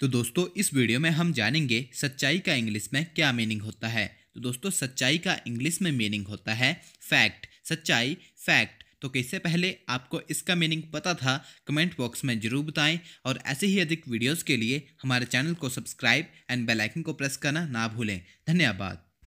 तो दोस्तों इस वीडियो में हम जानेंगे सच्चाई का इंग्लिश में क्या मीनिंग होता है तो दोस्तों सच्चाई का इंग्लिश में मीनिंग होता है फैक्ट सच्चाई फैक्ट तो कैसे पहले आपको इसका मीनिंग पता था कमेंट बॉक्स में ज़रूर बताएं और ऐसे ही अधिक वीडियोस के लिए हमारे चैनल को सब्सक्राइब एंड बेलाइकन को प्रेस करना ना भूलें धन्यवाद